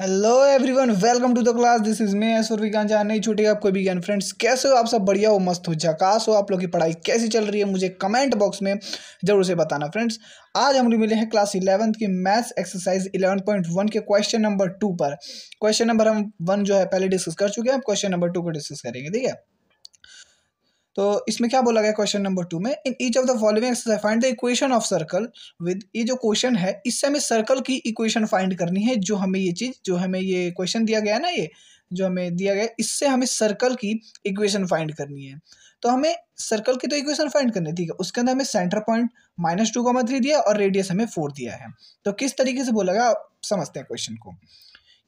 hello everyone welcome to the class this is me Aishwar Vigyan जहाँ नहीं छूटेगा आपको विज्ञान फ्रेंड्स कैसे हो आप सब बढ़िया हो मस्त हो झकास हो आप लोग की पढ़ाई कैसी चल रही है मुझे कमेंट बॉक्स में ज़रूर से बताना फ्रेंड्स आज हम लोग मिले हैं क्लास इलेवंथ की maths exercise eleven point one के क्वेश्चन नंबर टू पर क्वेश्चन नंबर हम वन जो है पहले डिस्कस कर चुके हैं क्वेश्चन नंबर टू को डिस्कस करेंगे ठीक है तो इसमें क्या बोला गया क्वेश्चन नंबर टू में in each of the following exercise find the equation of circle with ये जो क्वेश्चन है इससे हमें सर्कल की इक्वेशन फाइंड करनी है जो हमें ये चीज़ जो हमें ये क्वेश्चन दिया गया ना ये जो हमें दिया गया इससे हमें सर्कल की इक्वेशन फाइंड करनी है तो हमें सर्कल की तो इक्वेशन फाइंड करनी ठीक है उसके अंदर हमें centre point minus two comma three दिया और रेडियस हमें फोर दिया है तो किस तरीके से बोला गया समझते हैं क्वेश्चन को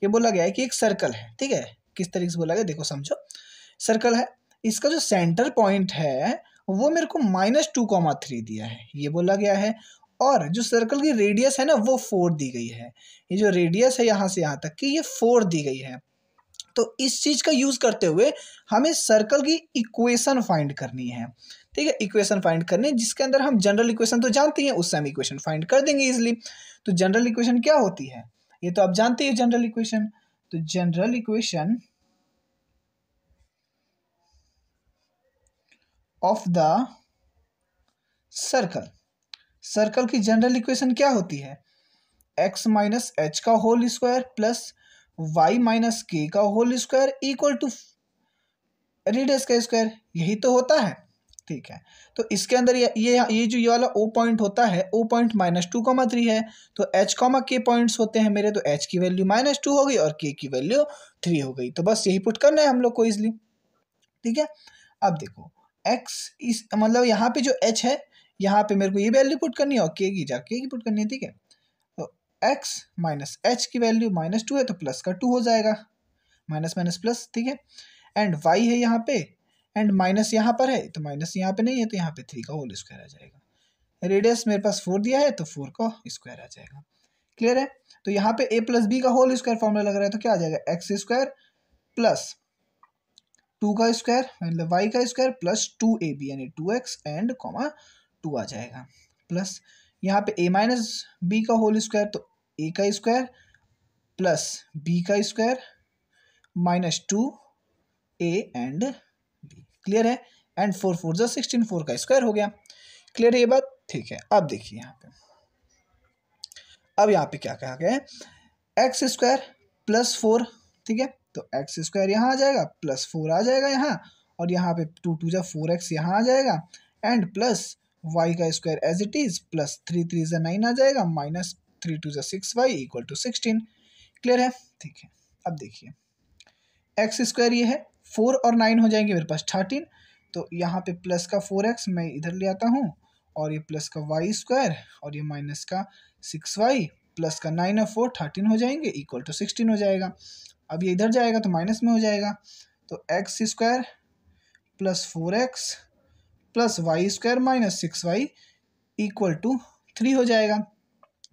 ये बोला गया है कि एक सर्कल है ठीक है किस तरीके से बोला गया देखो समझो सर्कल है इसका जो सेंटर पॉइंट है वो मेरे को माइनस टू कॉमा थ्री दिया है ये बोला गया है और जो सर्कल की रेडियस है ना वो फोर दी गई है ये जो रेडियस है यहाँ से यहाँ तक की ये फोर दी गई है तो इस चीज़ का यूज़ करते हुए हमें सर्कल की इक्वेशन फाइंड करनी है ठीक है इक्वेशन फाइंड करनी है जिसके अंदर हम जनरल इक्वेशन तो जानते हैं उससे हम इक्वेशन फाइंड कर देंगे ईजिली तो जनरल इक्वेशन क्या होती है ये तो आप जानते हैं जनरल इक्वेशन तो general equation of the circle circle की जनरल इक्वेशन क्या होती है एक्स माइनस एच का whole square plus y minus k का whole square equal to radius का स्क्वायर यही तो होता है ठीक है तो इसके अंदर ये ये जो ये वाला ओ पॉइंट होता है O point minus two comma three है तो एच कॉमा के पॉइंट्स होते हैं मेरे तो एच की वैल्यू माइनस टू हो गई और के की वैल्यू थ्री हो गई तो बस यही पुट करना है हम लोग को इजली ठीक है अब देखो एक्स इस मतलब यहाँ पे जो एच है यहाँ पे मेरे को ये वैल्यू पुट करनी है और के की जा के की पुट करनी है ठीक है तो एक्स माइनस एच की वैल्यू माइनस टू है तो प्लस का टू हो जाएगा माइनस माइनस प्लस ठीक है एंड वाई है यहाँ पे एंड माइनस यहाँ पर है तो माइनस यहाँ पे नहीं है तो यहाँ पे थ्री का होल स्क्वायर आ जाएगा रेडियस मेरे पास फोर दिया है तो फोर का स्क्वायर आ जाएगा क्लियर है तो यहाँ पे ए प्लस बी का होल स्क्वायर फॉर्मूला लग रहा है तो क्या आ जाएगा एक्स स्क्वायर प्लस टू का स्क्वायर मतलब वाई का square plus two a b यानी two x and comma two आ जाएगा प्लस यहाँ पे ए माइनस बी का होल स्क्वायर तो ए का स्क्वायर प्लस बी का square minus two a and b clear है एंड फोर फोर जो सिक्सटीन फोर का स्क्वायर हो गया क्लियर है ये बात ठीक है अब देखिए यहाँ पे अब यहाँ पे क्या कहा गया है एक्स स्क्वायर प्लस फोर ठीक है तो एक्स स्क्वायर यहाँ आ जाएगा प्लस फोर आ जाएगा यहाँ और यहाँ पे टू टू जा फोर एक्स यहाँ आ जाएगा एंड प्लस वाई का square as it is plus three three जा नाइन आ जाएगा माइनस थ्री टू जा six y equal to sixteen clear है ठीक है अब देखिए एक्स स्क्वायर ये है फोर और नाइन हो जाएंगे मेरे पास थर्टीन तो यहाँ पे प्लस का फोर एक्स मैं इधर ले आता हूँ और ये प्लस का वाई स्क्वायर और ये माइनस का सिक्स वाई प्लस का नाइन और फोर थर्टीन हो जाएंगे इक्वल टू सिक्सटीन हो जाएगा अब ये इधर जाएगा तो माइनस में हो जाएगा तो x square plus four x plus y square minus six y equal to three हो जाएगा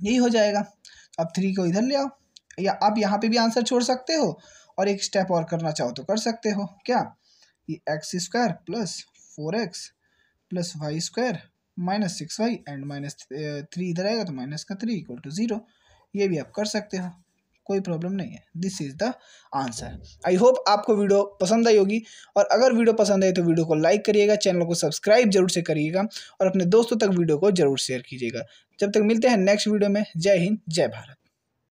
यही हो जाएगा अब थ्री को इधर ले आओ या आप यहाँ पे भी आंसर छोड़ सकते हो और एक स्टेप और करना चाहो तो कर सकते हो क्या ये x square plus four x plus y square minus six y and minus three इधर आएगा तो माइनस का थ्री इक्वल टू ज़ीरो ये भी आप कर सकते हो कोई प्रॉब्लम नहीं है this is the answer I hope आपको वीडियो पसंद आई होगी और अगर वीडियो पसंद आई तो वीडियो को लाइक करिएगा चैनल को सब्सक्राइब जरूर से करिएगा और अपने दोस्तों तक वीडियो को जरूर शेयर कीजिएगा जब तक मिलते हैं नेक्स्ट वीडियो में जय हिंद जय भारत